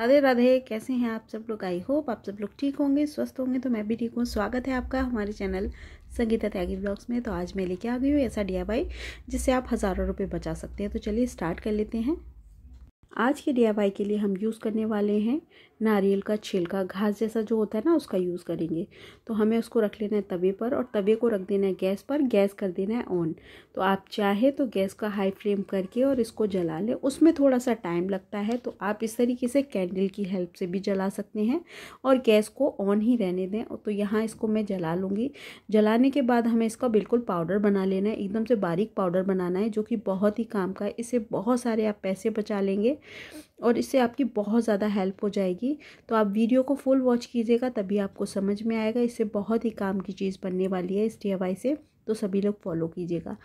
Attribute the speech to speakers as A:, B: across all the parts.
A: राधे राधे कैसे हैं आप सब लोग आई होप आप सब लोग ठीक होंगे स्वस्थ होंगे तो मैं भी ठीक हूँ स्वागत है आपका हमारे चैनल संगीता त्यागी ब्लॉग्स में तो आज मैं लेके आ गई हूँ ऐसा डी जिससे आप हज़ारों रुपये बचा सकते हैं तो चलिए स्टार्ट कर लेते हैं आज के डी के लिए हम यूज़ करने वाले हैं नारियल का छिलका घास जैसा जो होता है ना उसका यूज़ करेंगे तो हमें उसको रख लेना है तवे पर और तवे को रख देना है गैस पर गैस कर देना है ऑन तो आप चाहे तो गैस का हाई फ्लेम करके और इसको जला लें उसमें थोड़ा सा टाइम लगता है तो आप इस तरीके से कैंडल की हेल्प से भी जला सकते हैं और गैस को ऑन ही रहने दें तो यहाँ इसको मैं जला लूँगी जलाने के बाद हमें इसका बिल्कुल पाउडर बना लेना है एकदम से बारीक पाउडर बनाना है जो कि बहुत ही काम का है इससे बहुत सारे आप पैसे बचा लेंगे और इससे आपकी बहुत ज़्यादा हेल्प हो जाएगी तो आप वीडियो को फुल वॉच कीजिएगा तभी आपको समझ में आएगा इससे बहुत ही काम की चीज़ बनने वाली है इस डी से तो सभी लोग फॉलो कीजिएगा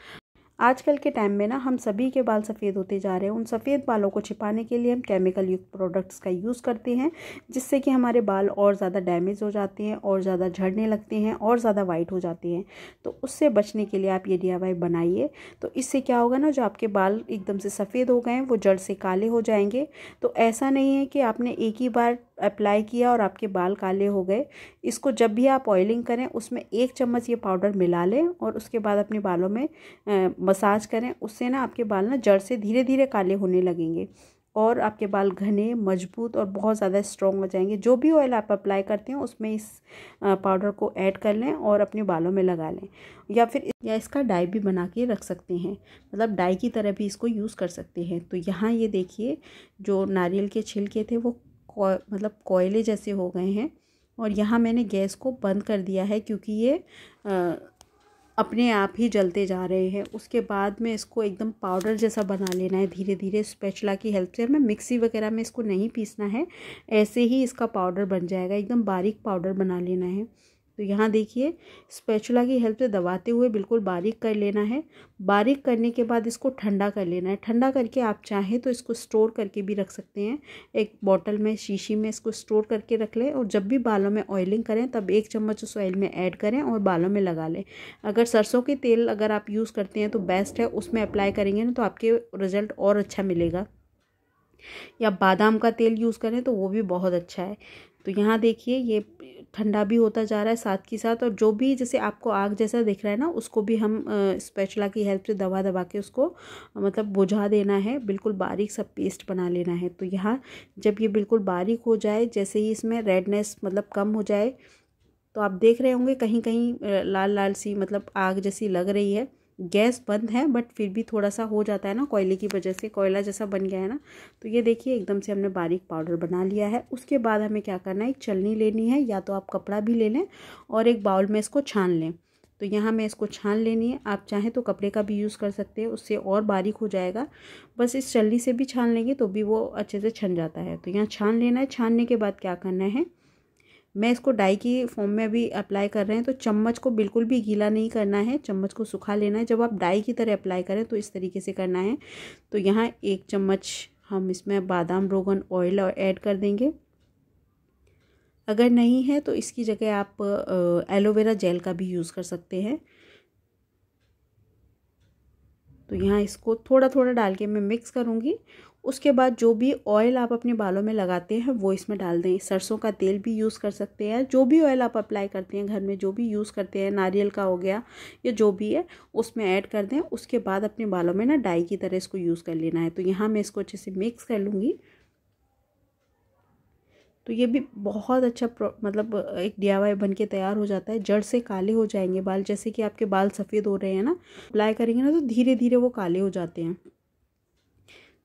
A: आजकल के टाइम में ना हम सभी के बाल सफ़ेद होते जा रहे हैं उन सफ़ेद बालों को छिपाने के लिए हम केमिकल युक्त प्रोडक्ट्स का यूज़ करते हैं जिससे कि हमारे बाल और ज़्यादा डैमेज हो जाते हैं और ज़्यादा झड़ने लगते हैं और ज़्यादा वाइट हो जाते हैं तो उससे बचने के लिए आप ये डी बनाइए तो इससे क्या होगा ना जो आपके बाल एकदम से सफ़ेद हो गए हैं वो जड़ से काले हो जाएंगे तो ऐसा नहीं है कि आपने एक ही बार अप्लाई किया और आपके बाल काले हो गए इसको जब भी आप ऑयलिंग करें उसमें एक चम्मच ये पाउडर मिला लें और उसके बाद अपने बालों में मसाज करें उससे ना आपके बाल ना जड़ से धीरे धीरे काले होने लगेंगे और आपके बाल घने मजबूत और बहुत ज़्यादा स्ट्रॉन्ग हो जाएंगे जो भी ऑयल आप अप्लाई करते हैं उसमें इस पाउडर को ऐड कर लें और अपने बालों में लगा लें या फिर या इसका डाई भी बना के रख सकते हैं मतलब डाई की तरह भी इसको यूज़ कर सकते हैं तो यहाँ ये देखिए जो नारियल के छिलके थे वो को, मतलब कोयले जैसे हो गए हैं और यहाँ मैंने गैस को बंद कर दिया है क्योंकि ये आ, अपने आप ही जलते जा रहे हैं उसके बाद में इसको एकदम पाउडर जैसा बना लेना है धीरे धीरे स्पेचला की हेल्प से मैं मिक्सी वगैरह में इसको नहीं पीसना है ऐसे ही इसका पाउडर बन जाएगा एकदम बारीक पाउडर बना लेना है तो यहाँ देखिए स्पैचुला की हेल्प से दबाते हुए बिल्कुल बारीक कर लेना है बारीक करने के बाद इसको ठंडा कर लेना है ठंडा करके आप चाहें तो इसको स्टोर करके भी रख सकते हैं एक बॉटल में शीशी में इसको स्टोर करके रख लें और जब भी बालों में ऑयलिंग करें तब एक चम्मच उस ऑयल में ऐड करें और बालों में लगा लें अगर सरसों के तेल अगर आप यूज़ करते हैं तो बेस्ट है उसमें अप्लाई करेंगे ना तो आपके रिज़ल्ट और अच्छा मिलेगा या बादाम का तेल यूज़ करें तो वो भी बहुत अच्छा है तो यहाँ देखिए ये ठंडा भी होता जा रहा है साथ के साथ और जो भी जैसे आपको आग जैसा दिख रहा है ना उसको भी हम स्पेचला की हेल्प से दबा दबा के उसको मतलब बुझा देना है बिल्कुल बारीक सा पेस्ट बना लेना है तो यहाँ जब ये बिल्कुल बारीक हो जाए जैसे ही इसमें रेडनेस मतलब कम हो जाए तो आप देख रहे होंगे कहीं कहीं लाल लाल सी मतलब आग जैसी लग रही है गैस बंद है बट फिर भी थोड़ा सा हो जाता है ना कोयले की वजह से कोयला जैसा बन गया है ना तो ये देखिए एकदम से हमने बारीक पाउडर बना लिया है उसके बाद हमें क्या करना है एक चलनी लेनी है या तो आप कपड़ा भी ले लें और एक बाउल में इसको छान लें तो यहाँ मैं इसको छान लेनी है आप चाहें तो कपड़े का भी यूज़ कर सकते हैं उससे और बारीक हो जाएगा बस इस चलनी से भी छान लेंगे तो भी वो अच्छे से छन जाता है तो यहाँ छान लेना है छानने के बाद क्या करना है मैं इसको डाई की फॉर्म में अभी अप्लाई कर रहे हैं तो चम्मच को बिल्कुल भी गीला नहीं करना है चम्मच को सूखा लेना है जब आप डाई की तरह अप्लाई करें तो इस तरीके से करना है तो यहाँ एक चम्मच हम इसमें बादाम रोगन ऑयल ऐड कर देंगे अगर नहीं है तो इसकी जगह आप एलोवेरा जेल का भी यूज़ कर सकते हैं तो यहाँ इसको थोड़ा थोड़ा डाल के मैं मिक्स करूँगी उसके बाद जो भी ऑयल आप अपने बालों में लगाते हैं वो इसमें डाल दें सरसों का तेल भी यूज़ कर सकते हैं जो भी ऑयल आप अप्लाई करते हैं घर में जो भी यूज़ करते हैं नारियल का हो गया या जो भी है उसमें ऐड कर दें उसके बाद अपने बालों में ना डाई की तरह इसको यूज़ कर लेना है तो यहाँ मैं इसको अच्छे से मिक्स कर लूँगी तो ये भी बहुत अच्छा मतलब एक डी बन के तैयार हो जाता है जड़ से काले हो जाएंगे बाल जैसे कि आपके बाल सफ़ेद हो रहे हैं ना अप्लाई करेंगे ना तो धीरे धीरे वो काले हो जाते हैं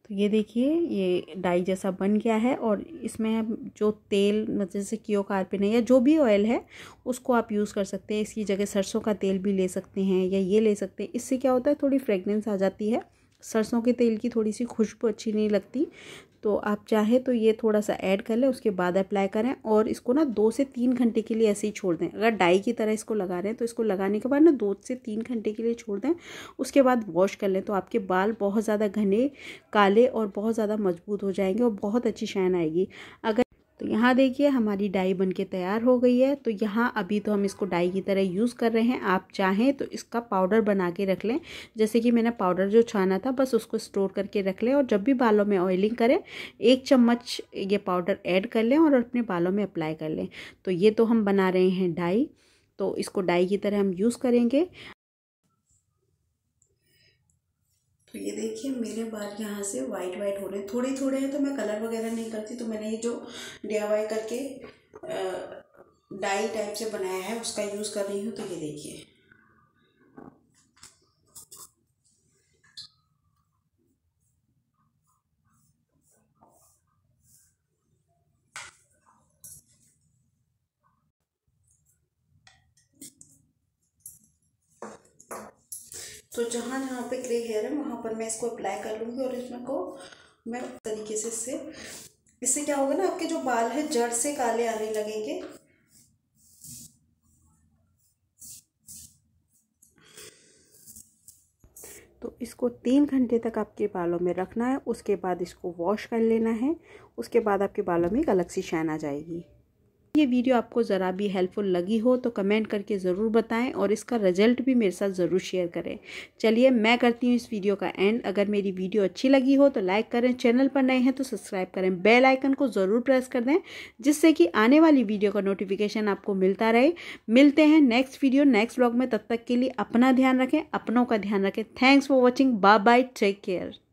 A: तो ये देखिए ये डाई जैसा बन गया है और इसमें जो तेल मतलब जैसे कियो कार्पिन है या जो भी ऑयल है उसको आप यूज़ कर सकते हैं इसकी जगह सरसों का तेल भी ले सकते हैं या ये ले सकते हैं इससे क्या होता है थोड़ी फ्रेगनेंस आ जाती है सरसों के तेल की थोड़ी सी खुशबू अच्छी नहीं लगती तो आप चाहें तो ये थोड़ा सा ऐड कर लें उसके बाद अप्लाई करें और इसको ना दो से तीन घंटे के लिए ऐसे ही छोड़ दें अगर डाई की तरह इसको लगा रहे हैं तो इसको लगाने के बाद ना दो से तीन घंटे के लिए छोड़ दें उसके बाद वॉश कर लें तो आपके बाल बहुत ज़्यादा घने काले और बहुत ज़्यादा मजबूत हो जाएंगे और बहुत अच्छी शाइन आएगी अगर तो यहाँ देखिए हमारी डाई बनके तैयार हो गई है तो यहाँ अभी तो हम इसको डाई की तरह यूज़ कर रहे हैं आप चाहें तो इसका पाउडर बना के रख लें जैसे कि मैंने पाउडर जो छाना था बस उसको स्टोर करके रख लें और जब भी बालों में ऑयलिंग करें एक चम्मच ये पाउडर ऐड कर लें और अपने बालों में अप्लाई कर लें तो ये तो हम बना रहे हैं डाई तो इसको डाई की तरह हम यूज़ करेंगे तो ये देखिए मेरे बाल यहाँ से वाइट वाइट हो रहे हैं थोड़े थोड़े हैं तो मैं कलर वगैरह नहीं करती तो मैंने ये जो डी करके डाई टाइप से बनाया है उसका यूज़ कर रही हूँ तो ये देखिए तो जहाँ जहाँ पे ग्रे हेयर है वहाँ पर मैं इसको अप्लाई कर लूँगी और इसमें को मैं तरीके से इससे इससे क्या होगा ना आपके जो बाल है जड़ से काले आने लगेंगे तो इसको तीन घंटे तक आपके बालों में रखना है उसके बाद इसको वॉश कर लेना है उसके बाद आपके बालों में एक अलग सी शाइन आ जाएगी ये वीडियो आपको ज़रा भी हेल्पफुल लगी हो तो कमेंट करके ज़रूर बताएं और इसका रिजल्ट भी मेरे साथ ज़रूर शेयर करें चलिए मैं करती हूँ इस वीडियो का एंड अगर मेरी वीडियो अच्छी लगी हो तो लाइक करें चैनल पर नए हैं तो सब्सक्राइब करें बेल आइकन को ज़रूर प्रेस कर दें जिससे कि आने वाली वीडियो का नोटिफिकेशन आपको मिलता रहे मिलते हैं नेक्स्ट वीडियो नेक्स्ट ब्लॉग में तब तक के लिए अपना ध्यान रखें अपनों का ध्यान रखें thanks for watching bye bye take care